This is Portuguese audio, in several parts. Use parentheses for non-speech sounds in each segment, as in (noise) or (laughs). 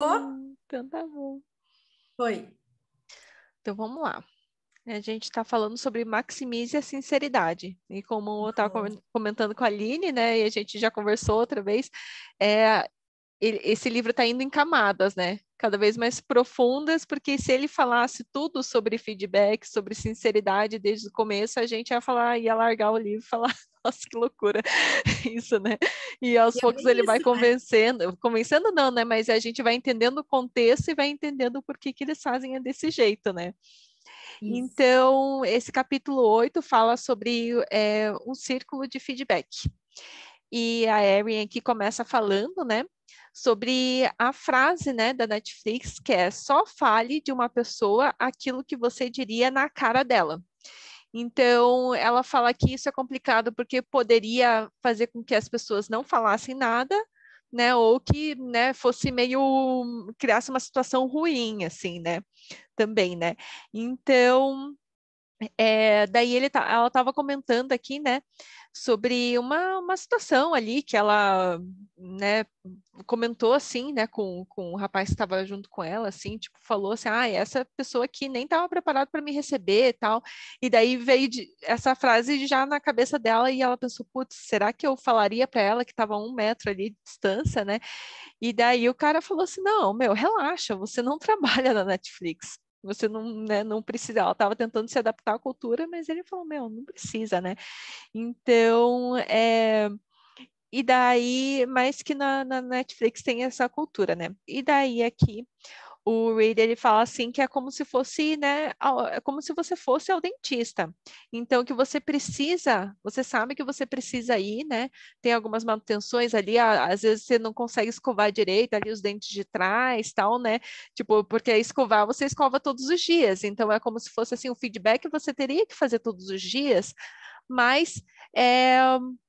Ficou? Então tá bom. Foi. Então vamos lá. A gente está falando sobre maximize a sinceridade. E como eu estava uhum. comentando com a Aline, né? E a gente já conversou outra vez, é, esse livro está indo em camadas, né? cada vez mais profundas, porque se ele falasse tudo sobre feedback, sobre sinceridade desde o começo, a gente ia falar, ia largar o livro e falar, (laughs) nossa, que loucura (laughs) isso, né? E aos e é poucos é ele vai né? convencendo, né? convencendo não, né? Mas a gente vai entendendo o contexto e vai entendendo por que, que eles fazem é desse jeito, né? Isso. Então, esse capítulo 8 fala sobre é, um círculo de feedback e a Erin aqui começa falando, né, sobre a frase, né, da Netflix que é só fale de uma pessoa aquilo que você diria na cara dela. Então, ela fala que isso é complicado porque poderia fazer com que as pessoas não falassem nada, né, ou que, né, fosse meio criasse uma situação ruim assim, né? Também, né? Então, é, daí ele tá, ela estava comentando aqui, né, sobre uma, uma situação ali que ela, né, comentou assim, né, com, com o rapaz que estava junto com ela, assim, tipo, falou assim, ah, essa pessoa aqui nem estava preparada para me receber e tal, e daí veio de, essa frase já na cabeça dela e ela pensou, putz, será que eu falaria para ela que estava um metro ali de distância, né, e daí o cara falou assim, não, meu, relaxa, você não (laughs) trabalha na Netflix, você não, né, não precisa. Ela estava tentando se adaptar à cultura, mas ele falou: meu, não precisa, né? Então, é, e daí, mais que na, na, Netflix tem essa cultura, né? E daí aqui o Reed ele fala assim que é como se fosse, né, é como se você fosse ao dentista. Então que você precisa, você sabe que você precisa ir, né? Tem algumas manutenções ali, às vezes você não consegue escovar direito ali os dentes de trás, tal, né? Tipo, porque escovar você escova todos os dias. Então é como se fosse assim o feedback que você teria que fazer todos os dias mas é,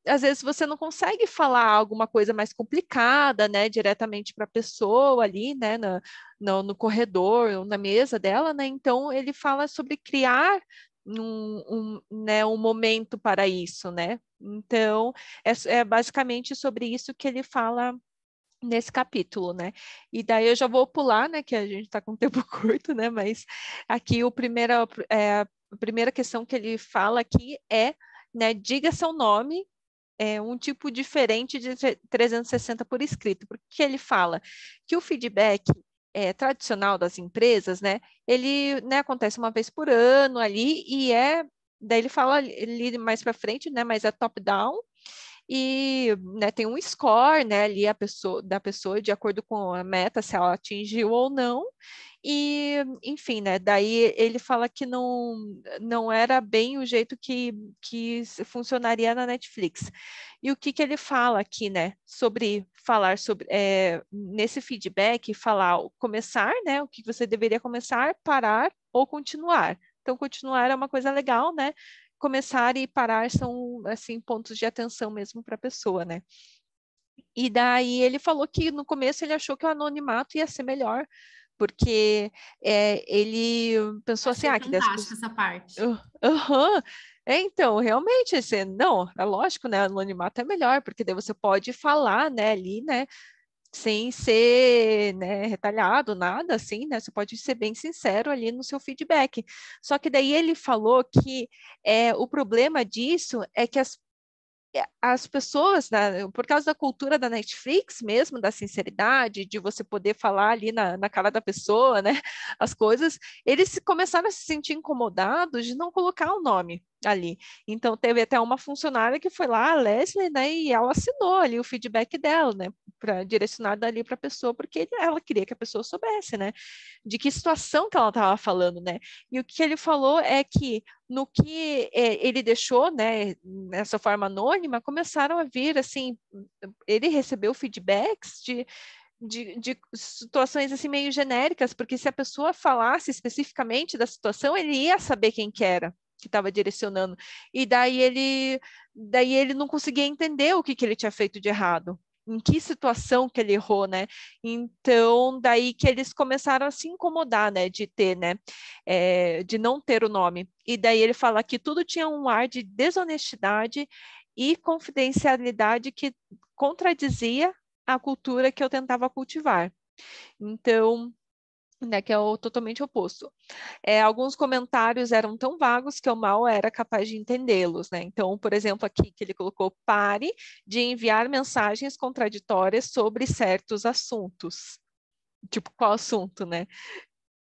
às vezes você não consegue falar alguma coisa mais complicada, né, diretamente para a pessoa ali, né, na, no, no corredor ou na mesa dela, né, então ele fala sobre criar um, um, né, um momento para isso, né, então é, é basicamente sobre isso que ele fala nesse capítulo, né? E daí eu já vou pular, né? Que a gente está com tempo (laughs) curto, né? Mas aqui o primeiro, é, a primeira questão que ele fala aqui é né, diga seu nome, é, um tipo diferente de 360 por escrito, porque ele fala que o feedback é, tradicional das empresas, né, ele né, acontece uma vez por ano ali e é, daí ele fala ele mais para frente, né, mas é top-down, e né, tem um score né, ali a pessoa, da pessoa de acordo com a meta, se ela atingiu ou não. E, enfim, né, daí ele fala que não, não era bem o jeito que, que funcionaria na Netflix. E o que, que ele fala aqui, né, sobre falar sobre, é, nesse feedback, falar começar, né, o que você deveria começar, parar ou continuar. Então, continuar é uma coisa legal, né? começar e parar são assim pontos de atenção mesmo para a pessoa, né? E daí ele falou que no começo ele achou que o anonimato ia ser melhor, porque é, ele pensou assim, ah, que essa parte. uhum. É, então, realmente, assim, não, é lógico, né? Anonimato é melhor, porque daí você pode falar, né, ali, né? sem ser né, retalhado, nada assim, né? Você pode ser bem sincero ali no seu feedback. Só que daí ele falou que é, o problema disso é que as eh, as pessoas, né, por causa da cultura da Netflix mesmo, da sinceridade, de você poder falar ali na, na cara da pessoa, né, (laughs) as coisas, eles começaram a se sentir incomodados de não colocar o um nome, ali. Então teve até uma funcionária que foi lá, a Leslie, né, e ela assinou ali o feedback dela, né, para direcionar dali para a pessoa, porque ela queria que a pessoa soubesse, né, de que situação que ela estava falando, né. E o que ele falou é que no que é, ele deixou, né, nessa forma anônima, começaram a vir assim, ele recebeu feedbacks de de, de, situações assim meio genéricas, porque se a pessoa falasse especificamente da situação, ele ia saber quem que era, que estava direcionando. E daí ele, daí ele não conseguia entender o que, que ele tinha feito de errado em que situação que ele errou, né? Então, daí que eles começaram a se incomodar, né? De ter, né? É, de não ter o nome. E daí ele fala que tudo tinha um ar de desonestidade e confidencialidade que contradizia a cultura que eu tentava cultivar. Então, né, que é o totalmente oposto. É, alguns comentários eram tão vagos que eu mal era capaz de entendê-los, né? Então, por exemplo, aqui que ele colocou pare de enviar mensagens contraditórias sobre certos assuntos. Tipo, qual assunto, né?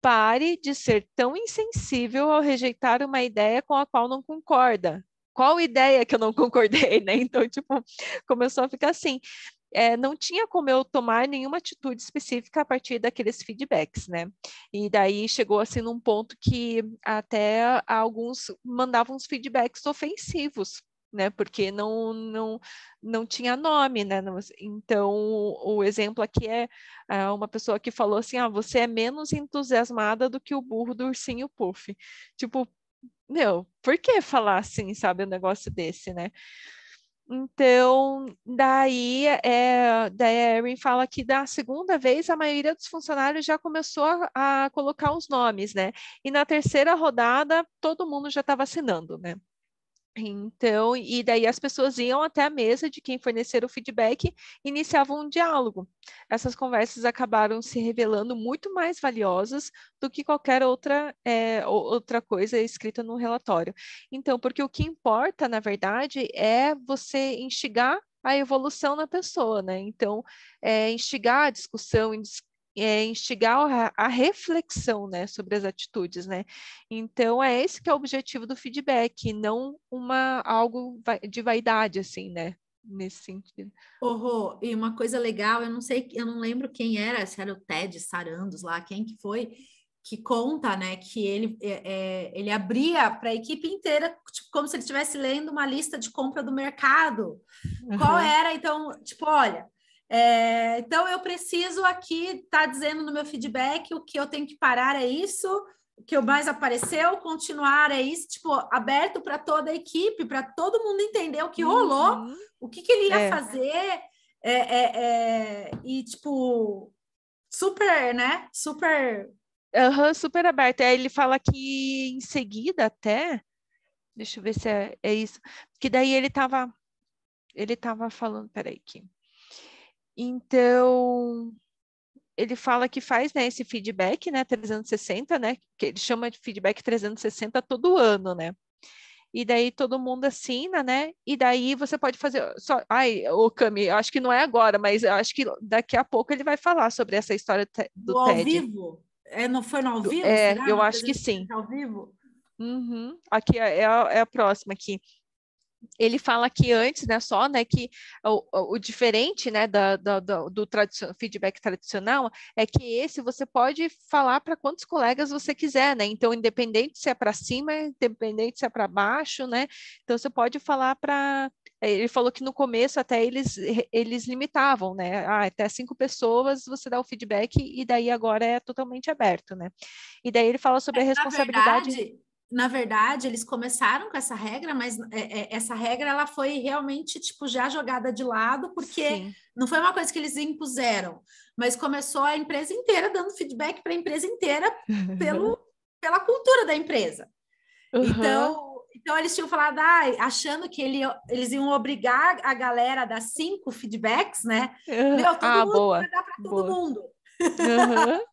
Pare de ser tão insensível ao rejeitar uma ideia com a qual não concorda qual ideia que eu não concordei, né? Então, tipo, começou a ficar assim é, não tinha como eu tomar nenhuma atitude específica a partir daqueles feedbacks, né? E daí chegou assim num ponto que até alguns mandavam uns feedbacks ofensivos né? Porque não não não tinha nome, né? Então o exemplo aqui é, é uma pessoa que falou assim: "Ah, você é menos entusiasmada do que o burro do ursinho Puff". Tipo, meu, por que falar assim, sabe, um negócio desse, né? Então, daí, é, daí a Erin fala que da segunda vez a maioria dos funcionários já começou a, a colocar os nomes, né? E na terceira rodada, todo mundo já estava assinando, né? Então, e daí as pessoas iam até a mesa de quem fornecer o feedback iniciavam um diálogo. Essas conversas acabaram se revelando muito mais valiosas do que qualquer outra, é, outra coisa escrita no relatório. Então, porque o que importa, na verdade, é você instigar a evolução na pessoa, né? Então, é, instigar a discussão, é, instigar a, a reflexão né, sobre as atitudes. Né? Então, é esse que é o objetivo do feedback, não uma algo de vaidade, assim, né? Nesse sentido. Horror, oh, e uma coisa legal, eu não sei, eu não lembro quem era, se era o Ted Sarandos lá, quem que foi, que conta, né, que ele, é, é ele abria para a equipe inteira, tipo, como se ele estivesse lendo uma lista de compra do mercado. Uhum. Qual era, então, tipo, olha, é, então, eu preciso aqui estar tá dizendo no meu feedback o que eu tenho que parar é isso, o que mais apareceu, continuar é isso, tipo, aberto para toda a equipe, para todo mundo entender o que uhum. rolou, o que, que ele ia é. fazer, é, é, é e tipo, super, né? Super. Uhum, super aberto. Aí é, ele fala que em seguida até. Deixa eu ver se é, é isso. Que daí ele tava. Ele tava falando. Peraí, que então, ele fala que faz né, esse feedback né, 360, né, que ele chama de feedback 360 todo ano, né? E daí todo mundo assina, né? E daí você pode fazer. Só, ai, o Cami, acho que não é agora, mas acho que daqui a pouco ele vai falar sobre essa história do, do TED. Ao vivo? É, não foi no ao vivo? É, Será? eu acho que sim. Ao vivo? Uhum. Aqui é, é, a, é a próxima aqui ele fala aqui antes, né, só, né, que o, o diferente, né, da, da, do, do feedback tradicional é que esse você pode falar para quantos colegas você quiser, né, então independente se é para cima, independente se é para baixo, né, então você pode falar para eh, ele falou que no começo até eles, eh, eles limitavam, né? Ah, até cinco pessoas você dá o feedback e daí agora é totalmente aberto, né? E daí ele fala sobre a é, responsabilidade. Na verdade, na verdade, eles começaram com essa regra, mas é, é, essa regra ela foi realmente tipo já jogada de lado, porque Sim. não foi uma coisa que eles impuseram, mas começou a empresa inteira dando feedback para a empresa inteira pelo, (laughs) pela cultura da empresa. Uhum. Então, então eles tinham falado, ah, achando que ele, eles iam obrigar a galera a dar cinco feedbacks, né? Meu, todo ah, mundo boa. dar para todo boa. mundo. Uhum.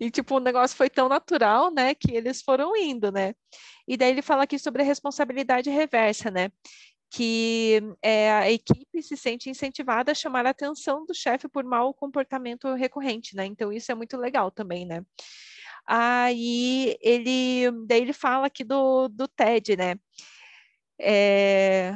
E, tipo, o negócio foi tão natural, né, que eles foram indo, né? E daí ele fala aqui sobre a responsabilidade reversa, né? Que é, a equipe se sente incentivada a chamar a atenção do chefe por mau comportamento recorrente, né? Então, isso é muito legal também, né? Aí ele, daí ele fala aqui do, do TED, né? É,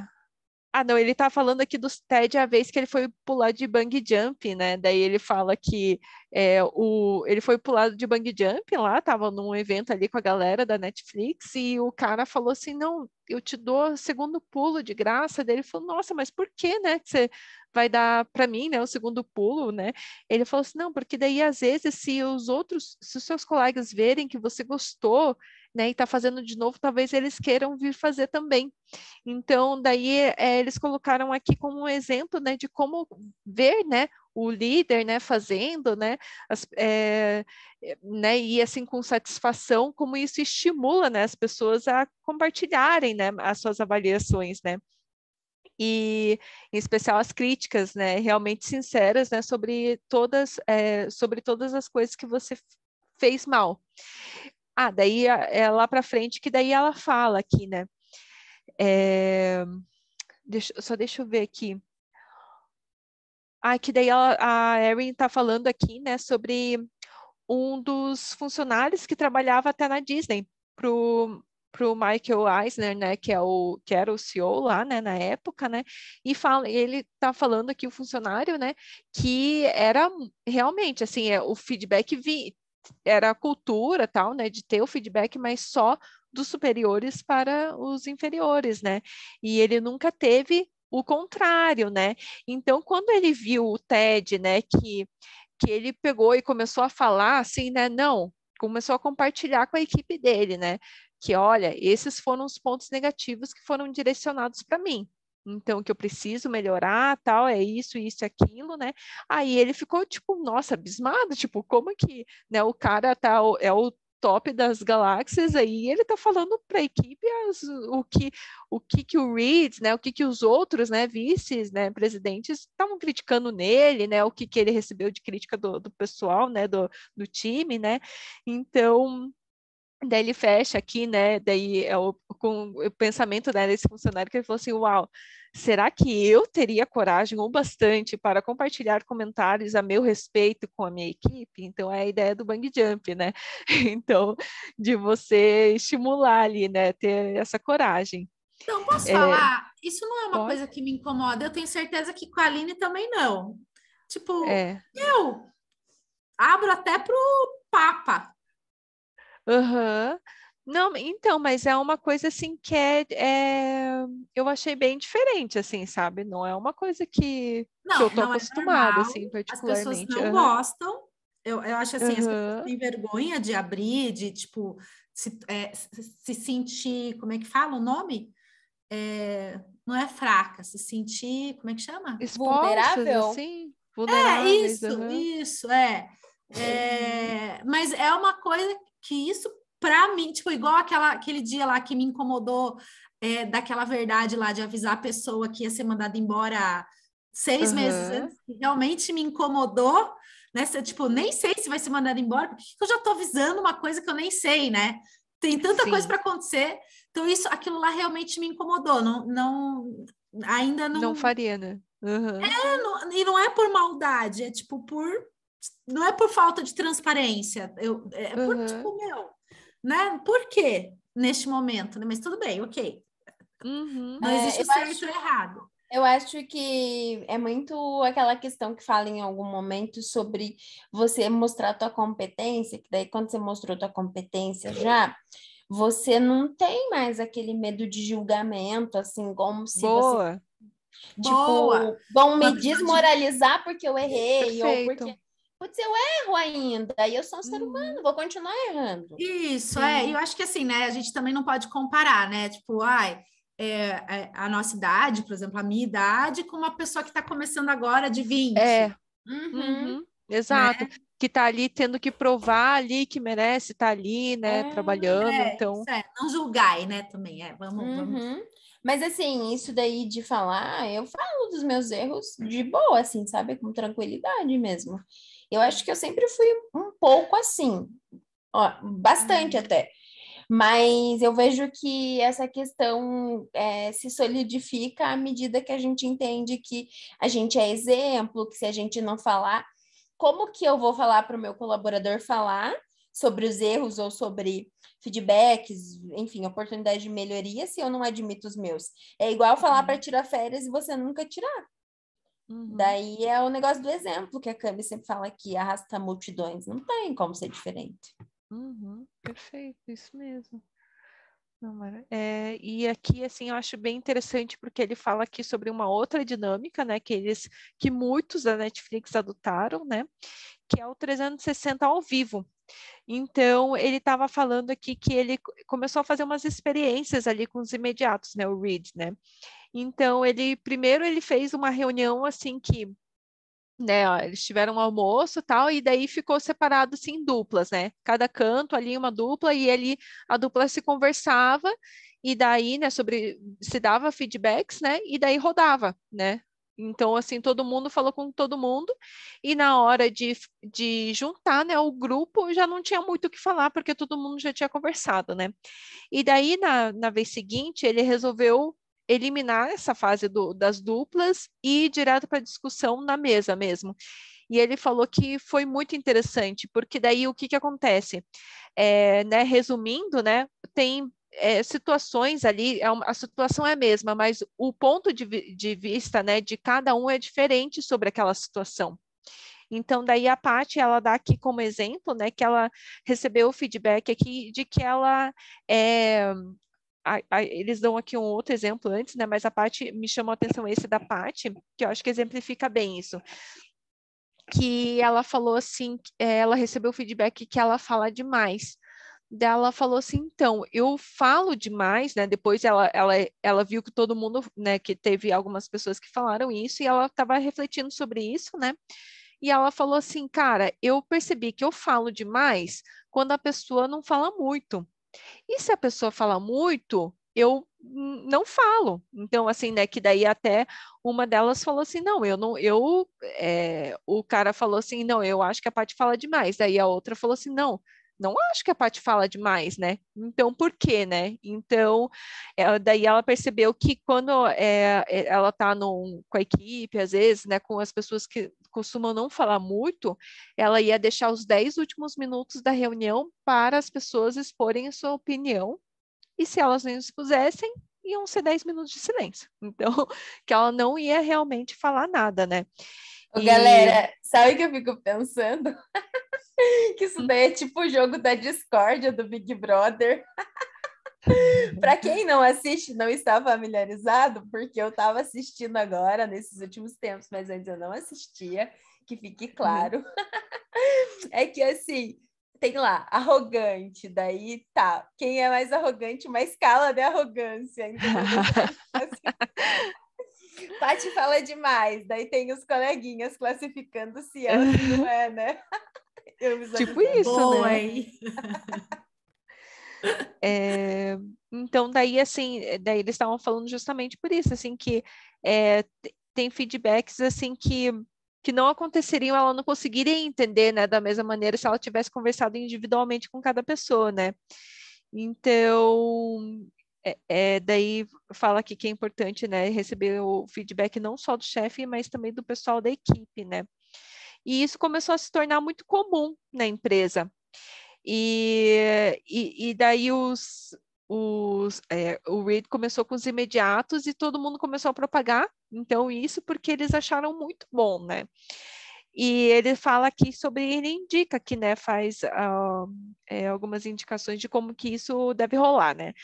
ah, não, ele tá falando aqui dos TED a vez que ele foi pular de bang jump, né? Daí ele fala que é, o, ele foi pular de bang jump lá, tava num evento ali com a galera da Netflix, e o cara falou assim: não, eu te dou o segundo pulo de graça. Daí ele falou: nossa, mas por que, né? Que você vai dar para mim, né? O segundo pulo, né? Ele falou assim: não, porque daí às vezes, se os outros, se os seus colegas verem que você gostou né, e está fazendo de novo, talvez eles queiram vir fazer também. Então, daí é, eles colocaram aqui como um exemplo né, de como ver né, o líder né, fazendo, né, as, é, né, e assim com satisfação, como isso estimula né, as pessoas a compartilharem né, as suas avaliações. Né e em especial as críticas, né, realmente sinceras, né, sobre todas, é, sobre todas as coisas que você fez mal. Ah, daí é lá para frente que daí ela fala aqui, né? É, deixa, só deixa eu ver aqui. Ah, que daí ela, a Erin está falando aqui, né, sobre um dos funcionários que trabalhava até na Disney para o Michael Eisner, né, né, que é o que era o CEO lá, né, na época, né, e fala, ele está falando aqui o funcionário, né, que era realmente assim, é, o feedback vi, era a cultura tal, né, de ter o feedback, mas só dos superiores para os inferiores, né? E ele nunca teve o contrário, né? Então, quando ele viu o TED, né, que, que ele pegou e começou a falar assim, né, não, começou a compartilhar com a equipe dele, né? Que olha, esses foram os pontos negativos que foram direcionados para mim. Então, que eu preciso melhorar, tal, é isso, isso, aquilo, né? Aí ele ficou, tipo, nossa, abismado, tipo, como que, né, o cara tá, é o top das galáxias aí, ele tá falando para a equipe as, o que o que que o Reed, né, o que que os outros, né, vices, né, presidentes estavam criticando nele, né, o que que ele recebeu de crítica do, do pessoal, né, do, do time, né? Então, Daí ele fecha aqui, né? Daí é o, com o pensamento né, desse funcionário que ele falou assim: Uau, será que eu teria coragem o bastante para compartilhar comentários a meu respeito com a minha equipe? Então é a ideia do bang jump, né? (laughs) Então, de você estimular ali, né? Ter essa coragem. Então, posso é... falar? Isso não é uma Pode? coisa que me incomoda. Eu tenho certeza que com a Aline também não. Tipo, é. eu abro até pro Papa Uhum. Não, então, mas é uma coisa assim que é, é, eu achei bem diferente, assim, sabe? Não é uma coisa que, não, que eu tô é acostumada, é assim, particularmente. As pessoas não uhum. gostam. Eu, eu acho assim, uhum. as pessoas têm vergonha de abrir, de tipo se, é, se sentir, como é que fala o nome? É, não é fraca, se sentir, como é que chama? Vulnerável. Assim, vulnerável. É, isso, uhum. isso, é. É, mas é uma coisa que isso para mim, tipo, igual aquela, aquele dia lá que me incomodou é, daquela verdade lá de avisar a pessoa que ia ser mandada embora seis uhum. meses antes, que realmente me incomodou, né? Se, tipo, nem sei se vai ser mandada embora, porque eu já tô avisando uma coisa que eu nem sei, né? Tem tanta Sim. coisa para acontecer. Então, isso, aquilo lá realmente me incomodou. Não, não ainda não. Não faria, né? Uhum. É, não, e não é por maldade, é tipo por não é por falta de transparência, eu, é, é por tipo, meu, né? Por quê neste momento? Né? Mas tudo bem, ok. Uhum. Não é, existe é, certo acho... ou errado. Eu acho que é muito aquela questão que fala em algum momento sobre você mostrar tua competência, que daí quando você mostrou tua competência já, você não tem mais aquele medo de julgamento, assim, como se Boa. você... Tipo, Boa. vão me desmoralizar porque eu errei, Perfeito. ou porque putz, eu erro ainda, e eu sou um ser uhum. humano, vou continuar errando. Isso, é, Sim. é, e eu acho que assim, né, a gente também não pode comparar, né, tipo, ai, é, é a nossa idade, por exemplo, a minha idade, com uma pessoa que está começando agora de 20. É. Uhum. Uhum. Né? Exato. Que está ali tendo que provar ali que merece estar tá ali, né, é, trabalhando, é, então... É. Não julgai, né, também, é, vamos... Uhum. vamos... Mas assim, isso daí de falar, eu falo dos meus erros de boa, assim, sabe? Com tranquilidade mesmo. Eu acho que eu sempre fui um pouco assim, ó, bastante uhum. até. Mas eu vejo que essa questão é, se solidifica à medida que a gente entende que a gente é exemplo, que se a gente não falar, como que eu vou falar para o meu colaborador falar sobre os erros ou sobre feedbacks, enfim, oportunidade de melhoria se eu não admito os meus? É igual falar uhum. para tirar férias e você nunca tirar. Uhum. Daí é o negócio do exemplo que a Cami sempre fala que arrasta multidões. Não tem como ser diferente. Uhum, perfeito, isso mesmo. é, e aqui, assim, eu acho bem interessante porque ele fala aqui sobre uma outra dinâmica, né, que eles, que muitos da Netflix adotaram, né, que é o 360 ao vivo. Então, ele estava falando aqui que ele começou a fazer umas experiências ali com os imediatos, né, o Reed, né, então ele primeiro ele fez uma reunião assim que né, ó, eles tiveram um almoço tal, e daí ficou separado assim em duplas, né? Cada canto ali uma dupla, e ali a dupla se conversava, e daí, né, sobre se dava feedbacks, né? E daí rodava, né? Então, assim, todo mundo falou com todo mundo, e na hora de, de juntar, né, o grupo já não tinha muito o que falar, porque todo mundo já tinha conversado, né? E daí, na, na vez seguinte, ele resolveu eliminar essa fase do, das duplas e ir direto para a discussão na mesa mesmo. E ele falou que foi muito interessante, porque daí o que, que acontece? É, né, resumindo, né, tem é, situações ali, é a situação é a mesma, mas o ponto de, de vista né, de cada um é diferente sobre aquela situação. Então, daí a Paty, ela dá aqui como exemplo, né, que ela recebeu o feedback aqui de que ela é, a, a, eles dão aqui um outro exemplo antes, né? Mas a parte me chamou a atenção esse da parte, que eu acho que exemplifica bem isso. Que ela falou assim, é, ela recebeu feedback que ela fala demais. Dela falou assim, então, eu falo demais, né? Depois ela, ela, ela viu que todo mundo, né, que teve algumas pessoas que falaram isso e ela estava refletindo sobre isso, né? E ela falou assim, cara, eu percebi que eu falo demais quando a pessoa não fala muito e se a pessoa fala muito, eu não falo. Então, assim, né, que daí até uma delas falou assim, não, eu não, eu, é, o cara falou assim, não, eu acho que a Paty fala demais. Daí a outra falou assim, não, não acho que a Paty fala demais, né? Então, por quê, né? Então, eh, daí ela percebeu que quando é, ela tá num, com a equipe, às vezes, né, com as pessoas que costumam não falar muito, ela ia deixar os 10 últimos minutos da reunião para as pessoas exporem sua opinião, e se elas não expusessem, iam ser 10 minutos de silêncio. (laughs) Então, que ela não ia realmente falar nada, né? Ô, e... Galera, sabe o que eu fico pensando? (laughs) que isso hum. daí é tipo o jogo da discórdia do Big Brother. (laughs) Para quem não assiste, não está familiarizado, porque eu estava assistindo agora nesses últimos tempos, mas antes eu não assistia, que fique uhum. claro. (laughs) é que assim, tem lá, arrogante, daí tá, quem é mais arrogante, uma escala de arrogância. Assim, (laughs) Pati fala demais, daí tem os coleguinhas classificando se é ou não (laughs) é, né? tipo isso, né? Boa, né? é, então, daí, assim, eh, daí eles estavam falando justamente por isso, assim, que é, tem feedbacks, assim, que, que não aconteceriam, ela não conseguiria entender, né, da mesma maneira se ela tivesse conversado individualmente com cada pessoa, né. Então, é, é, daí fala aqui que é importante, né, receber o feedback não só do chefe, mas também do pessoal da equipe, né. E isso começou a se tornar muito comum na empresa. E, e, e, daí os, os, é, o Reed começou com os imediatos e todo mundo começou a propagar, então isso porque eles acharam muito bom, né? E ele fala aqui sobre, ele indica que, né, faz uh, é, algumas indicações de como que isso deve rolar, né?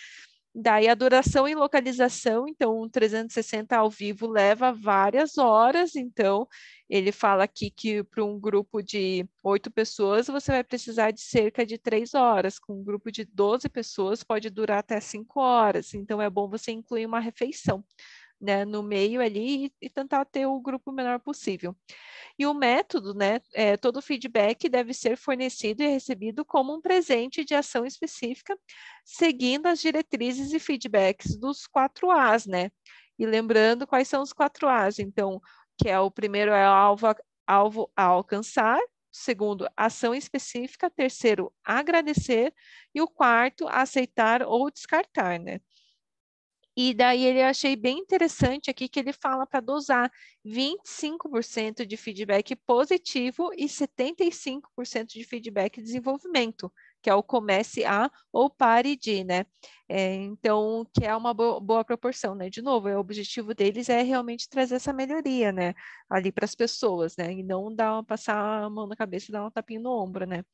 Daí a duração e localização, então o 360 ao vivo leva várias horas, então ele fala aqui que para um grupo de oito pessoas você vai precisar de cerca de três horas, com um grupo de 12 pessoas pode durar até cinco horas, então é bom você incluir uma refeição né, no meio ali e, e, tentar ter o grupo menor possível. E o método, né, é, todo feedback deve ser fornecido e recebido como um presente de ação específica, seguindo as diretrizes e feedbacks dos quatro As, né? E lembrando quais são os quatro As, então, que é o primeiro é o alvo, alvo a alcançar, segundo, ação específica, terceiro, agradecer, e o quarto, aceitar ou descartar, né? E daí ele achei bem interessante aqui que ele fala para dosar 25% de feedback positivo e 75% de feedback desenvolvimento, que é o comece a ou pare de, né? É, então, que é uma boa, boa proporção, né? De novo, é, o objetivo deles é realmente trazer essa melhoria, né? Ali para as pessoas, né? E não dar, passar a mão na cabeça e dar um tapinho no ombro, né?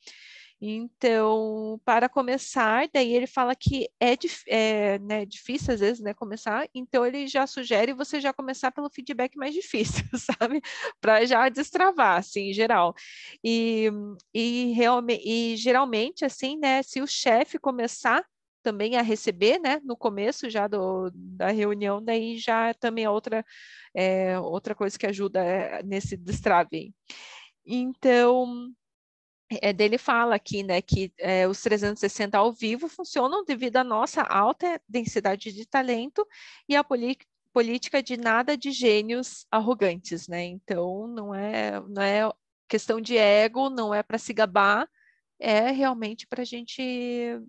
Então, para começar, daí ele fala que é, é né, difícil às vezes, né, começar. Então ele já sugere você já começar pelo feedback mais difícil, (laughs) sabe, para já destravar, assim, em geral. E, e, realme, e geralmente, assim, né, se o chefe começar também a receber, né, no começo já do, da reunião, daí já é também é outra, é, outra coisa que ajuda é, nesse destrave. Então, é, dele fala aqui, né, que é, os 360 ao vivo funcionam devido à nossa alta densidade de talento e à política de nada de gênios arrogantes, né? Então não é não é questão de ego, não é para se gabar, é realmente para a gente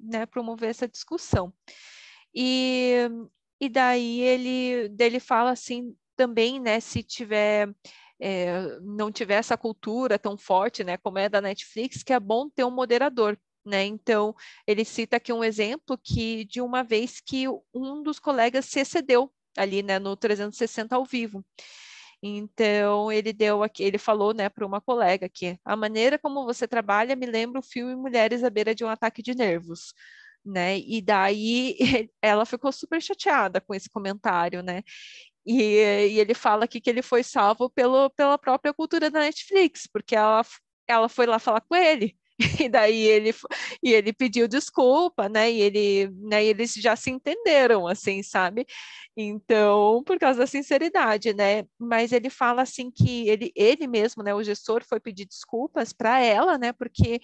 né, promover essa discussão. E, e daí ele dele fala assim também, né, se tiver é, não tiver essa cultura tão forte, né, como é da Netflix, que é bom ter um moderador. Né? Então, ele cita aqui um exemplo que de uma vez que um dos colegas se excedeu ali né, no 360 ao vivo. Então ele deu aqui, ele falou né, para uma colega que a maneira como você trabalha me lembra o filme Mulheres à beira de um ataque de nervos né? E daí (laughs) ela ficou super chateada com esse comentário, né? E, e ele fala aqui que ele foi salvo pelo, pela própria cultura da Netflix, porque ela, ela foi lá falar com ele. (laughs) E daí ele, e ele pediu desculpa, né? E ele, né, e eles já se entenderam, assim, sabe? Então, por causa da sinceridade, né? Mas ele fala assim que ele, ele mesmo, né, o gestor foi pedir desculpas para ela, né? Porque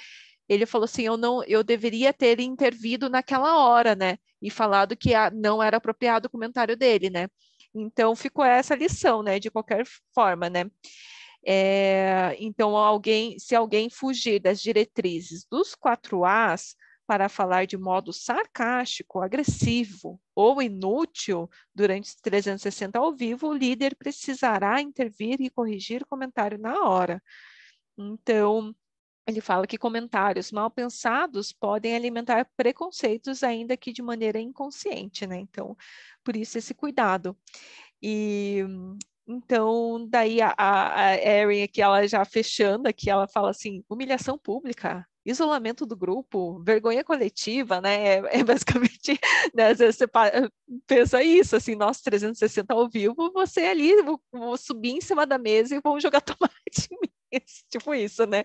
ele falou assim, eu não, eu deveria ter intervido naquela hora, né? E falado que não era apropriado o comentário dele, né? Então ficou essa lição, né? De qualquer forma, né? É, então, alguém, se alguém fugir das diretrizes dos quatro As para falar de modo sarcástico, agressivo ou inútil durante os 360 ao vivo, o líder precisará intervir e corrigir o comentário na hora. Então, ele fala que comentários mal pensados podem alimentar preconceitos, ainda que de maneira inconsciente, né? Então, por isso esse cuidado. E então, daí a, a Erin aqui, ela já fechando aqui, ela fala assim: humilhação pública, isolamento do grupo, vergonha coletiva, né? É, é basicamente, (laughs) né? Você pensa isso, assim, nós 360 ao vivo, você ali, vou, vou subir em cima da mesa e vão jogar (laughs) tomate em mim. (laughs) tipo isso, né?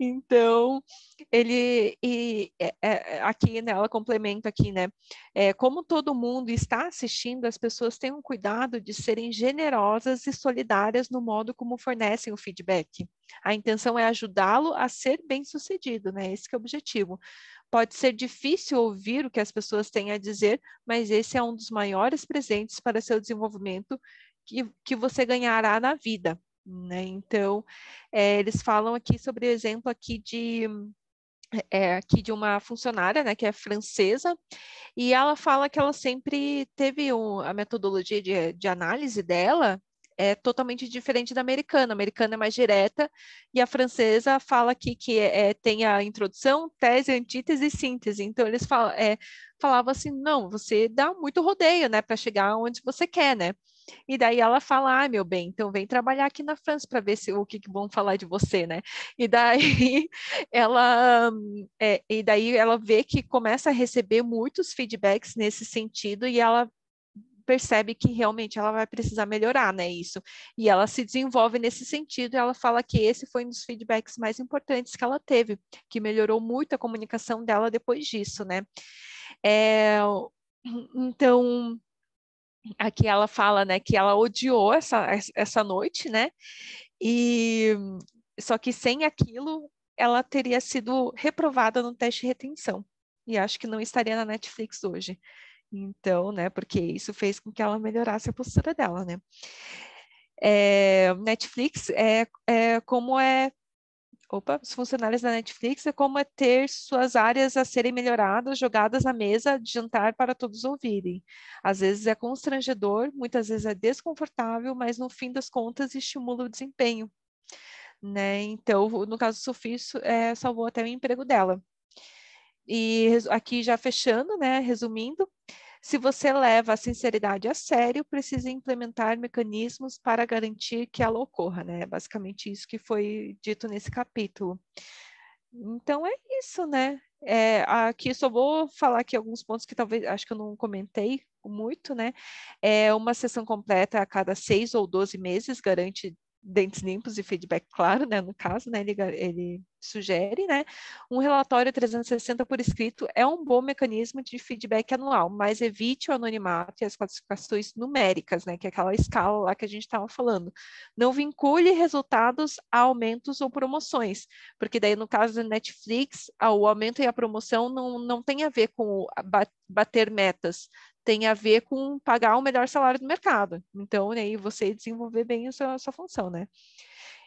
Então, ele e é, é, aqui, né, ela complementa aqui, né? É, como todo mundo está assistindo, as pessoas têm um cuidado de serem generosas e solidárias no modo como fornecem o feedback. A intenção é ajudá-lo a ser bem-sucedido, né? Esse é o objetivo. Pode ser difícil ouvir o que as pessoas têm a dizer, mas esse é um dos maiores presentes para seu desenvolvimento que, que você ganhará na vida né? Então, é, eles falam aqui sobre o exemplo aqui de é, aqui de uma funcionária, né, que é francesa, e ela fala que ela sempre teve um, a metodologia de, de análise dela é totalmente diferente da americana. A americana é mais direta e a francesa fala aqui que é, tem a introdução, tese, antítese e síntese. Então eles é, falavam assim, não, você dá muito rodeio, né, para chegar onde você quer, né? E daí ela fala: "Ah, meu bem, então vem trabalhar aqui na França para ver se o que, que vão falar de você, né?" E daí (laughs) ela é, e daí ela vê que começa a receber muitos feedbacks nesse sentido e ela percebe que realmente ela vai precisar melhorar, né, isso. E ela se desenvolve nesse sentido, ela fala que esse foi um dos feedbacks mais importantes que ela teve, que melhorou muito a comunicação dela depois disso, né. É, então, aqui ela fala, né, que ela odiou essa, essa noite, né, e só que sem aquilo ela teria sido reprovada no teste de retenção e acho que não estaria na Netflix hoje. Então, né, porque isso fez com que ela melhorasse a postura dela, né. É, Netflix é, é como é desculpa, os funcionários da Netflix é como é ter suas áreas a serem melhoradas, jogadas na mesa de jantar para todos ouvirem. Às vezes é constrangedor, muitas vezes é desconfortável, mas no fim das contas estimula o desempenho. Né? Então, no caso do Sophie, é, salvou até o emprego dela. E aqui já fechando, né, resumindo, se você leva a sinceridade a sério, precisa implementar mecanismos para garantir que ela ocorra, né? É basicamente isso que foi dito nesse capítulo. Então é isso, né? É, aqui só vou falar aqui alguns pontos que talvez acho que eu não comentei muito, né? É uma sessão completa a cada seis ou doze meses garante dentes limpos e feedback claro, né? No caso, né? Ele, ele sugere, né? Um relatório 360 por escrito é um bom mecanismo de feedback anual, mas evite o anonimato e as classificações numéricas, né? Que é aquela escala lá que a gente estava falando. Não vincule resultados a aumentos ou promoções, porque daí no caso da Netflix, ah, o aumento e a promoção não, não tem a ver com bater metas, tem a ver com pagar o melhor salário do mercado. Então, aí né, você desenvolver bem a sua, a sua função, né?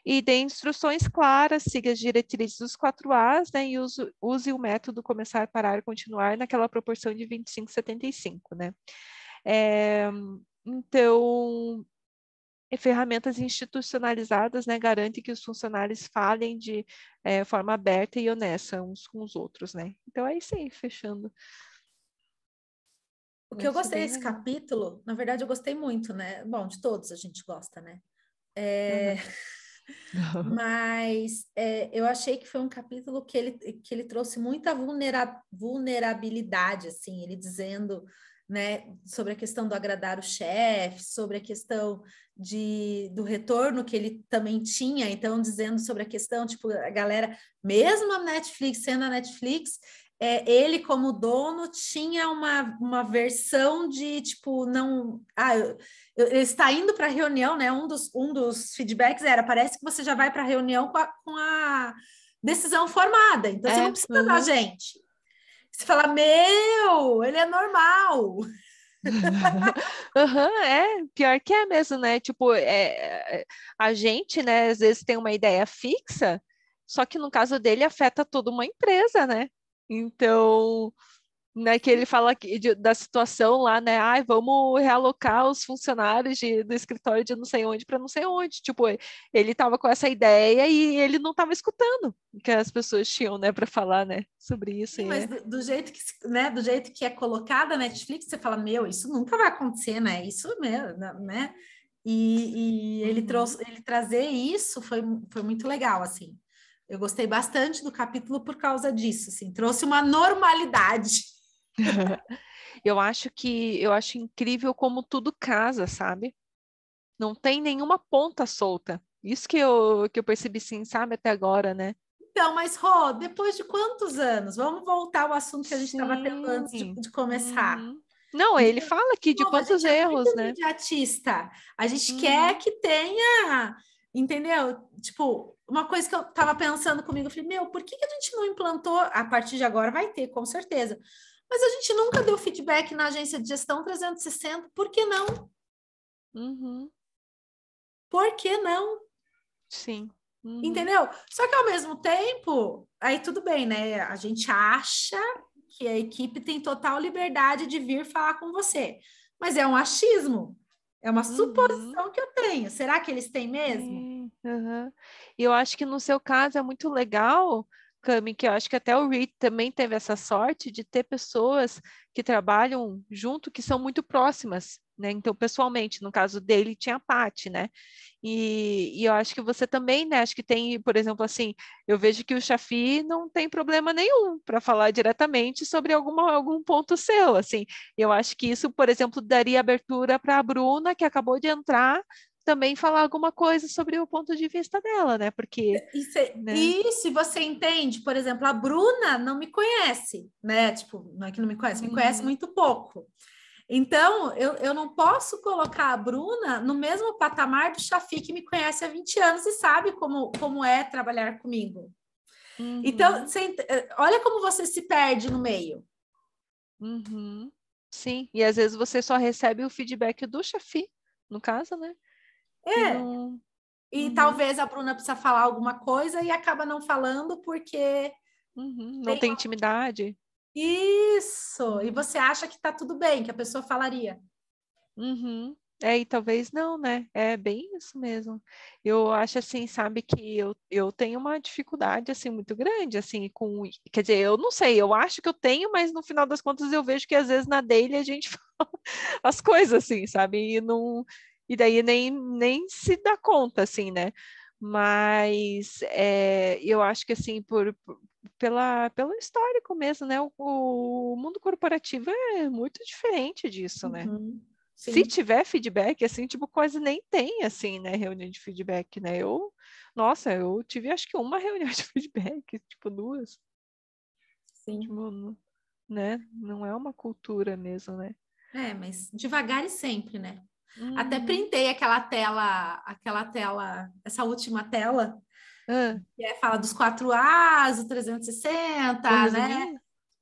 e dê instruções claras, siga as diretrizes dos quatro As, né, e use, use, o método começar, parar, continuar naquela proporção de 25-75, né. É, então, ferramentas institucionalizadas, né, garante que os funcionários falem de é, forma aberta e honesta uns com os outros, né. Então, é isso aí, fechando. O que eu é gostei desse capítulo, na verdade, eu gostei muito, né? Bom, de todos a gente gosta, né? É... Uhum. (laughs) Mas é, eu achei que foi um capítulo que ele, que ele trouxe muita vulnera vulnerabilidade, assim, ele dizendo né, sobre a questão do agradar o chefe, sobre a questão de, do retorno que ele também tinha, então dizendo sobre a questão, tipo, a galera, mesmo a Netflix sendo a Netflix, é, ele, como dono, tinha uma, uma versão de tipo, não. Ah, ele está indo para a reunião, né? Um dos, um dos feedbacks era: parece que você já vai para a reunião com a, com a, decisão formada, então é, você não precisa uhum. da gente. Você fala, meu, ele é normal. uhum, é, pior que é mesmo, né? Tipo, é, a gente, né, às vezes tem uma ideia fixa, só que no caso dele afeta toda uma empresa, né? Então, né, que ele fala aqui de, da situação lá, né? Ai, vamos realocar os funcionários de, do escritório de não sei onde para não sei onde. Tipo, ele estava com essa ideia e ele não estava escutando o que as pessoas tinham, né, para falar, né, sobre isso. Sim, mas é. do, do, jeito que, né, do jeito que é colocada a Netflix, você fala, meu, isso nunca vai acontecer, né? Isso mesmo, né, né? E, e ele trouxe, ele trazer isso foi, foi muito legal, assim. Eu gostei bastante do capítulo por causa disso, assim, trouxe uma normalidade. (laughs) eu acho que eu acho incrível como tudo casa, sabe? Não tem nenhuma ponta solta. Isso que eu, que eu percebi sim, sabe, até agora, né? Então, mas Rô, depois de quantos anos? Vamos voltar ao assunto que a gente estava tendo antes de, de começar. Uhum. Não, ele fala aqui de Bom, quantos a é erros, é né? a gente uhum. quer que tenha, entendeu? Tipo, uma coisa que eu estava pensando comigo, eu falei, meu, por que, que a gente não implantou? A partir de agora vai ter, com certeza. Mas a gente nunca deu feedback na agência de gestão 360, por que não? Uhum. Por que não? Sim. Uhum. Entendeu? Só que ao mesmo tempo, aí tudo bem, né? A gente acha que a equipe tem total liberdade de vir falar com você, mas é um achismo, é uma uhum. suposição que eu tenho. Será que eles têm mesmo? É. Uhum. E eu acho que no seu caso é muito legal, Cami, que eu acho que até o Reed também teve essa sorte de ter pessoas que trabalham junto que são muito próximas, né? Então, pessoalmente, no caso dele, tinha a Paty, né? E, e, eu acho que você também, né? Acho que tem, por exemplo, assim, eu vejo que o Chafi não tem problema nenhum para falar diretamente sobre alguma, algum ponto seu, assim. Eu acho que isso, por exemplo, daria abertura para a Bruna, que acabou de entrar também falar alguma coisa sobre o ponto de vista dela, né? Porque. E se, né? e se você entende, por exemplo, a Bruna não me conhece, né? Tipo, não é que não me conhece, me conhece uhum. muito pouco. Então, eu, eu não posso colocar a Bruna no mesmo patamar do Chafi que me conhece há 20 anos e sabe como, como é trabalhar comigo. Então, uhum. Então, você, olha como você se perde no meio. Uhum. Sim, e às vezes você só recebe o feedback do Chafi, no caso, né? É. Não... E uhum. talvez a Bruna precisa falar alguma coisa e acaba não falando porque. Uhum. Não tem, tem intimidade. Isso! E você acha que tá tudo bem, que a pessoa falaria. Uhum. É, e talvez não, né? É bem isso mesmo. Eu acho assim, sabe, que eu, eu tenho uma dificuldade, assim, muito grande, assim, com. Quer dizer, eu não sei, eu acho que eu tenho, mas no final das contas eu vejo que às vezes na daily a gente (laughs) fala as coisas, assim, sabe? E não e daí nem, nem se dá conta, assim, né? Mas é, eu acho que, assim, por, por pela, pelo histórico mesmo, né? O, o, mundo corporativo é muito diferente disso, né? Uhum. Se tiver feedback, assim, tipo, quase nem tem, assim, né? Reunião de feedback, né? Eu, nossa, eu tive acho que uma (laughs) reunião de feedback, tipo, duas. Sim. Tipo, né? Não é uma cultura mesmo, né? É, mas devagar e sempre, né? Hum. Até uhum. printei aquela tela, aquela tela, essa última tela, ah. que é, fala dos quatro As, o 360, Vamos né? Ver?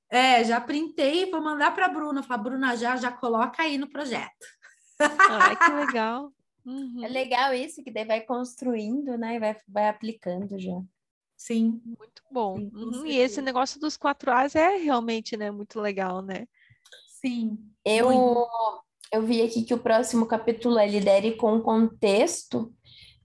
É, já printei, vou mandar para a Bruna. Falar, Bruna, já, já coloca aí no projeto. Ai, que legal. Uhum. É legal isso, que daí vai construindo, né? E vai, vai aplicando já. Sim. Muito bom. Sim, uhum. E esse negócio dos quatro As é realmente né, muito legal, né? Sim. Eu, muito eu vi aqui que o próximo capítulo é lidere com contexto.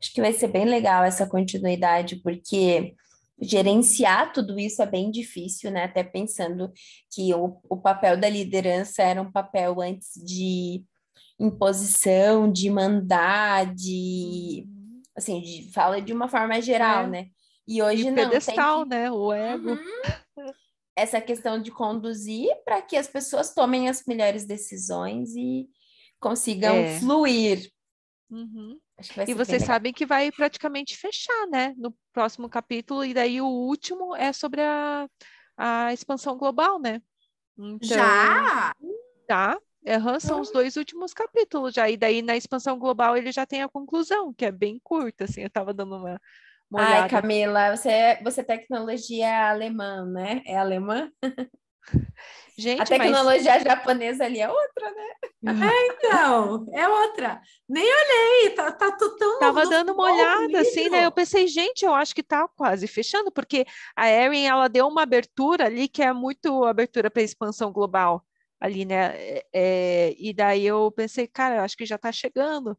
Acho que vai ser bem legal essa continuidade, porque gerenciar tudo isso é bem difícil, né? Até pensando que o, o papel da liderança era um papel antes de imposição, de mandar, de uhum. assim, de, fala de uma forma geral, é. né? E hoje o não. Pedestal, tem que... né? O ego. Uhum essa questão de conduzir para que as pessoas tomem as melhores decisões e consigam é. fluir. Uhum. e vocês sabem que vai praticamente fechar, né? No próximo capítulo, e daí o último é sobre a, a expansão global, né? Então, já? Tá. Uhum, são os dois últimos capítulos já. E daí na expansão global ele já tem a conclusão, que é bem curta, assim. Eu estava dando uma molhada. Ai, Camila, você, é, você é tecnologia alemã, né? É alemã? (laughs) Gente, a tecnologia mas... japonesa ali é outra, né? É, então, (laughs) é outra. Nem olhei, tá, tá tão... Tava dando uma olhada, assim, né? Eu pensei, gente, eu acho que tá quase fechando, porque a Erin, ela deu uma abertura ali que é muito abertura para expansão global ali, né? É, é, e daí eu pensei, cara, eu acho que já tá chegando.